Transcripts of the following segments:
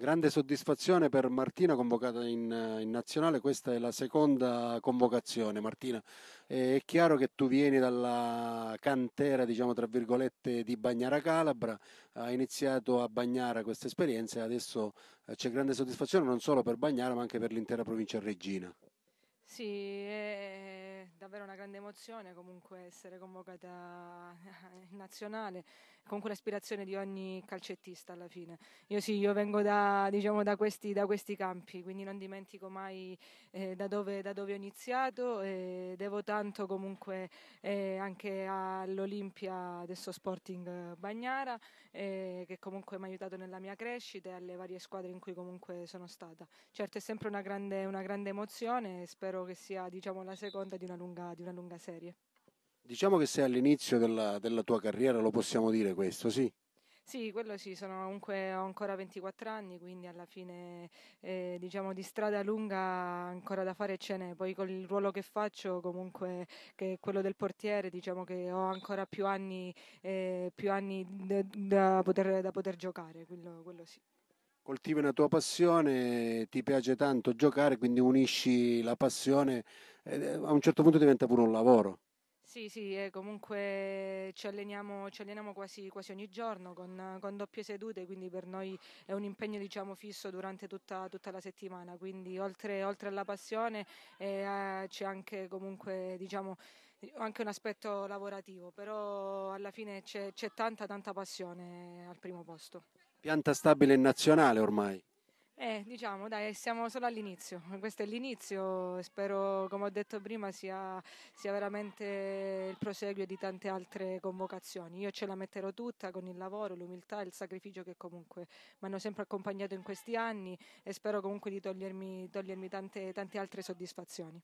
Grande soddisfazione per Martina convocata in, in, nazionale, questa è la seconda convocazione. Martina, eh, è chiaro che tu vieni dalla cantera, diciamo tra virgolette, di Bagnara Calabra, hai iniziato a Bagnara questa esperienza e adesso eh, c'è grande soddisfazione non solo per Bagnara ma anche per l'intera provincia regina. Sì, è eh, davvero una grande emozione comunque essere convocata in nazionale, comunque l'aspirazione di ogni calcettista alla fine. Io sì, io vengo da, diciamo, da, questi, da questi, campi, quindi non dimentico mai eh, da, dove, da, dove, ho iniziato e devo tanto comunque eh, anche all'Olimpia, adesso Sporting Bagnara, eh, che comunque mi ha aiutato nella mia crescita e alle varie squadre in cui comunque sono stata. Certo è sempre una grande, una grande emozione e spero che sia diciamo, la seconda di una lunga, di una lunga serie. Diciamo che sei all'inizio della, della tua carriera, lo possiamo dire questo, sì? Sì, quello sì, sono comunque, ho ancora 24 anni, quindi alla fine eh, diciamo di strada lunga ancora da fare ce n'è. Poi con il ruolo che faccio, comunque che è quello del portiere, diciamo che ho ancora più anni, eh, più anni da, poter, da, poter, giocare, quello, quello sì. Coltivi una tua passione, ti piace tanto giocare, quindi unisci la passione a un certo punto diventa pure un lavoro. Sì, sì, eh, comunque ci alleniamo, ci alleniamo quasi, quasi, ogni giorno con, con, doppie sedute, quindi per noi è un impegno diciamo, fisso durante tutta, tutta, la settimana, quindi oltre, oltre alla passione eh, c'è anche comunque diciamo, anche un aspetto lavorativo, però alla fine c'è, c'è tanta tanta passione al primo posto. Pianta stabile in nazionale ormai. Eh, diciamo, dai, siamo solo all'inizio, questo è l'inizio, spero come ho detto prima sia, sia, veramente il proseguio di tante altre convocazioni. Io ce la metterò tutta con il lavoro, l'umiltà e il sacrificio che comunque mi hanno sempre accompagnato in questi anni e spero comunque di togliermi, togliermi tante, tante altre soddisfazioni.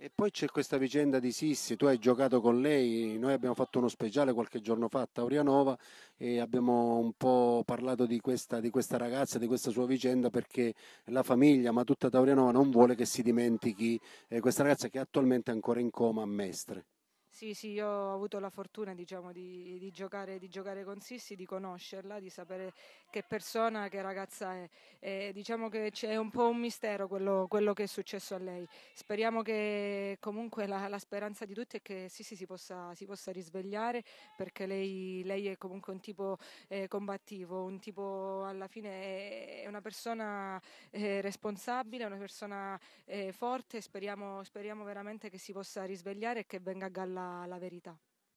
E poi c'è questa vicenda di Sissi, tu hai giocato con lei, noi abbiamo fatto uno speciale qualche giorno fa a Taurianova e abbiamo un po' parlato di questa, di questa, ragazza, di questa sua vicenda perché la famiglia, ma tutta Taurianova non vuole che si dimentichi eh, questa ragazza che è attualmente è ancora in coma a Mestre. Sì, sì, io ho avuto la fortuna diciamo, di, di, giocare, di, giocare, con Sissi, di conoscerla, di sapere che persona, che ragazza è. E diciamo che c'è un po' un mistero quello, quello, che è successo a lei. Speriamo che comunque la, la speranza di tutti è che Sissi si possa, si possa risvegliare perché lei, lei, è comunque un tipo eh, combattivo, un tipo alla fine è, una persona eh, responsabile, una persona eh, forte. Speriamo, speriamo veramente che si possa risvegliare e che venga a galla la, verità.